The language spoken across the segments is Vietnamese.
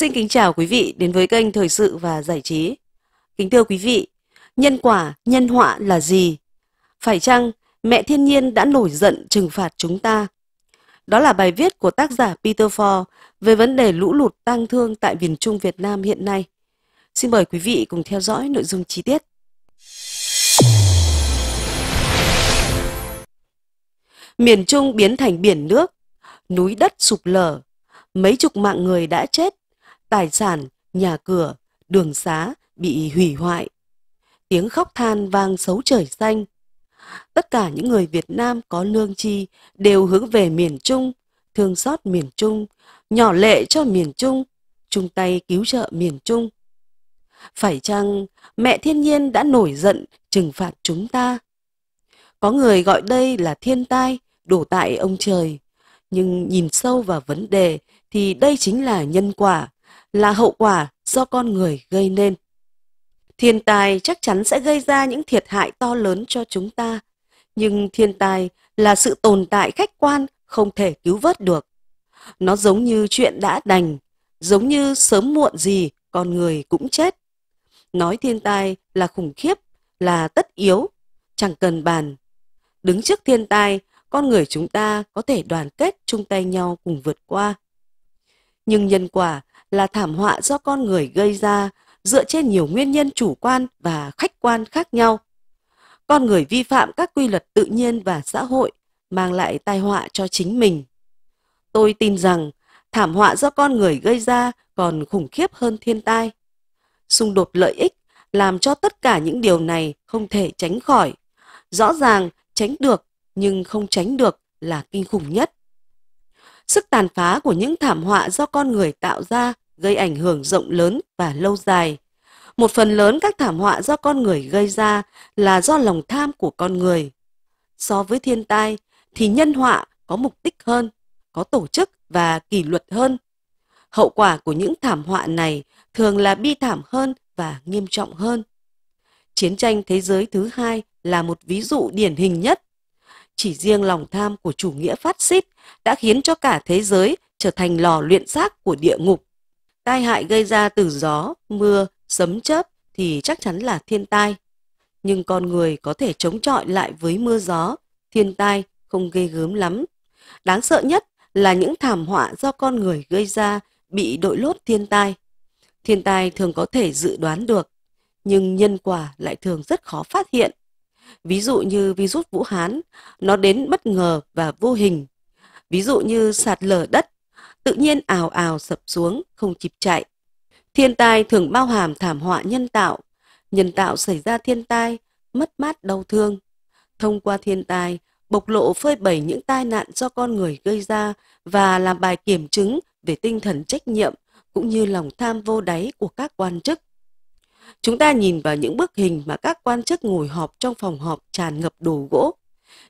Xin kính chào quý vị đến với kênh Thời sự và Giải trí. Kính thưa quý vị, nhân quả, nhân họa là gì? Phải chăng mẹ thiên nhiên đã nổi giận trừng phạt chúng ta? Đó là bài viết của tác giả Peter Ford về vấn đề lũ lụt tang thương tại miền Trung Việt Nam hiện nay. Xin mời quý vị cùng theo dõi nội dung chi tiết. Miền Trung biến thành biển nước, núi đất sụp lở, mấy chục mạng người đã chết, tài sản, nhà cửa, đường xá bị hủy hoại. Tiếng khóc than vang xấu trời xanh. Tất cả những người Việt Nam có lương chi đều hướng về miền Trung, thương xót miền Trung, nhỏ lệ cho miền Trung, chung tay cứu trợ miền Trung. Phải chăng mẹ thiên nhiên đã nổi giận trừng phạt chúng ta? Có người gọi đây là thiên tai, đổ tại ông trời. Nhưng nhìn sâu vào vấn đề thì đây chính là nhân quả, là hậu quả do con người gây nên. Thiên tai chắc chắn sẽ gây ra những thiệt hại to lớn cho chúng ta, nhưng thiên tai là sự tồn tại khách quan không thể cứu vớt được. Nó giống như chuyện đã đành, giống như sớm muộn gì con người cũng chết. Nói thiên tai là khủng khiếp, là tất yếu, chẳng cần bàn. Đứng trước thiên tai, con người chúng ta có thể đoàn kết chung tay nhau cùng vượt qua. Nhưng nhân quả là thảm họa do con người gây ra dựa trên nhiều nguyên nhân chủ quan và khách quan khác nhau. Con người vi phạm các quy luật tự nhiên và xã hội mang lại tai họa cho chính mình. Tôi tin rằng thảm họa do con người gây ra còn khủng khiếp hơn thiên tai. Xung đột lợi ích làm cho tất cả những điều này không thể tránh khỏi. Rõ ràng tránh được nhưng không tránh được là kinh khủng nhất. Sức tàn phá của những thảm họa do con người tạo ra gây ảnh hưởng rộng lớn và lâu dài. Một phần lớn các thảm họa do con người gây ra là do lòng tham của con người. So với thiên tai thì nhân họa có mục đích hơn, có tổ chức và kỷ luật hơn. Hậu quả của những thảm họa này thường là bi thảm hơn và nghiêm trọng hơn. Chiến tranh thế giới thứ hai là một ví dụ điển hình nhất. Chỉ riêng lòng tham của chủ nghĩa phát xít đã khiến cho cả thế giới trở thành lò luyện xác của địa ngục tai hại gây ra từ gió, mưa, sấm chớp thì chắc chắn là thiên tai. Nhưng con người có thể chống chọi lại với mưa gió, thiên tai không ghê gớm lắm. Đáng sợ nhất là những thảm họa do con người gây ra bị đội lốt thiên tai. Thiên tai thường có thể dự đoán được, nhưng nhân quả lại thường rất khó phát hiện. Ví dụ như virus Vũ Hán, nó đến bất ngờ và vô hình. Ví dụ như sạt lở đất tự nhiên ào ào sập xuống, không kịp chạy. Thiên tai thường bao hàm thảm họa nhân tạo. Nhân tạo xảy ra thiên tai, mất mát đau thương. Thông qua thiên tai, bộc lộ phơi bày những tai nạn do con người gây ra và làm bài kiểm chứng về tinh thần trách nhiệm cũng như lòng tham vô đáy của các quan chức. Chúng ta nhìn vào những bức hình mà các quan chức ngồi họp trong phòng họp tràn ngập đồ gỗ.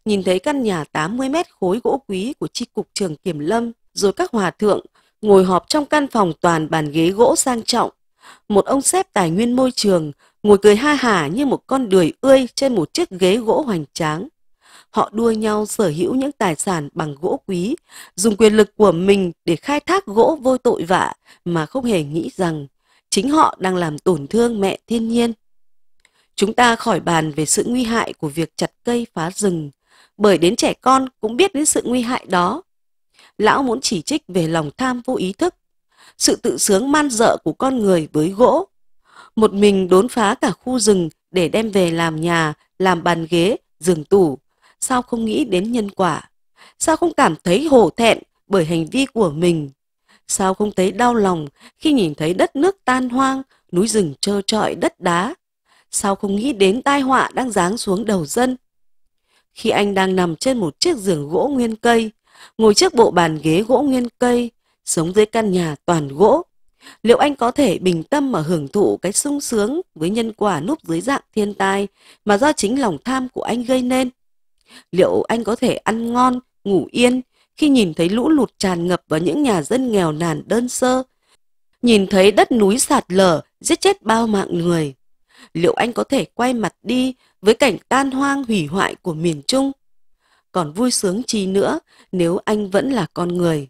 Nhìn thấy căn nhà 80 mét khối gỗ quý của tri cục trường Kiểm Lâm, rồi các hòa thượng ngồi họp trong căn phòng toàn bàn ghế gỗ sang trọng. Một ông xếp tài nguyên môi trường ngồi cười ha hả như một con đười ươi trên một chiếc ghế gỗ hoành tráng. Họ đua nhau sở hữu những tài sản bằng gỗ quý, dùng quyền lực của mình để khai thác gỗ vô tội vạ mà không hề nghĩ rằng chính họ đang làm tổn thương mẹ thiên nhiên. Chúng ta khỏi bàn về sự nguy hại của việc chặt cây phá rừng, bởi đến trẻ con cũng biết đến sự nguy hại đó lão muốn chỉ trích về lòng tham vô ý thức, sự tự sướng man dợ của con người với gỗ. Một mình đốn phá cả khu rừng để đem về làm nhà, làm bàn ghế, giường tủ. Sao không nghĩ đến nhân quả? Sao không cảm thấy hổ thẹn bởi hành vi của mình? Sao không thấy đau lòng khi nhìn thấy đất nước tan hoang, núi rừng trơ trọi đất đá? Sao không nghĩ đến tai họa đang giáng xuống đầu dân? Khi anh đang nằm trên một chiếc giường gỗ nguyên cây, ngồi trước bộ bàn ghế gỗ nguyên cây, sống dưới căn nhà toàn gỗ. Liệu anh có thể bình tâm mà hưởng thụ cái sung sướng với nhân quả núp dưới dạng thiên tai mà do chính lòng tham của anh gây nên? Liệu anh có thể ăn ngon, ngủ yên khi nhìn thấy lũ lụt tràn ngập vào những nhà dân nghèo nàn đơn sơ? Nhìn thấy đất núi sạt lở, giết chết bao mạng người? Liệu anh có thể quay mặt đi với cảnh tan hoang hủy hoại của miền Trung còn vui sướng chi nữa nếu anh vẫn là con người.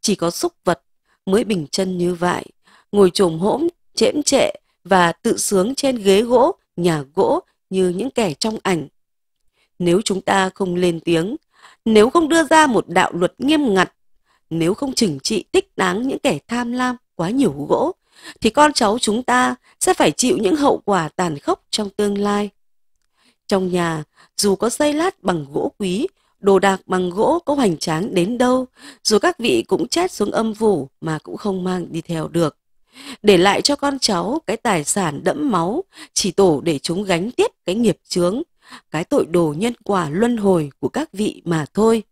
Chỉ có xúc vật mới bình chân như vậy, ngồi trồm hỗn, chễm trệ và tự sướng trên ghế gỗ, nhà gỗ như những kẻ trong ảnh. Nếu chúng ta không lên tiếng, nếu không đưa ra một đạo luật nghiêm ngặt, nếu không chỉnh trị thích đáng những kẻ tham lam quá nhiều gỗ, thì con cháu chúng ta sẽ phải chịu những hậu quả tàn khốc trong tương lai. Trong nhà, dù có dây lát bằng gỗ quý, đồ đạc bằng gỗ có hoành tráng đến đâu, rồi các vị cũng chết xuống âm phủ mà cũng không mang đi theo được. Để lại cho con cháu cái tài sản đẫm máu, chỉ tổ để chúng gánh tiếp cái nghiệp chướng, cái tội đồ nhân quả luân hồi của các vị mà thôi.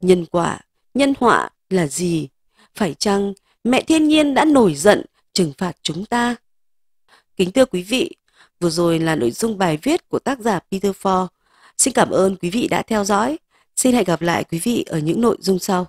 Nhân quả, nhân họa là gì? Phải chăng mẹ thiên nhiên đã nổi giận trừng phạt chúng ta? Kính thưa quý vị, Vừa rồi là nội dung bài viết của tác giả Peter Ford. Xin cảm ơn quý vị đã theo dõi. Xin hẹn gặp lại quý vị ở những nội dung sau.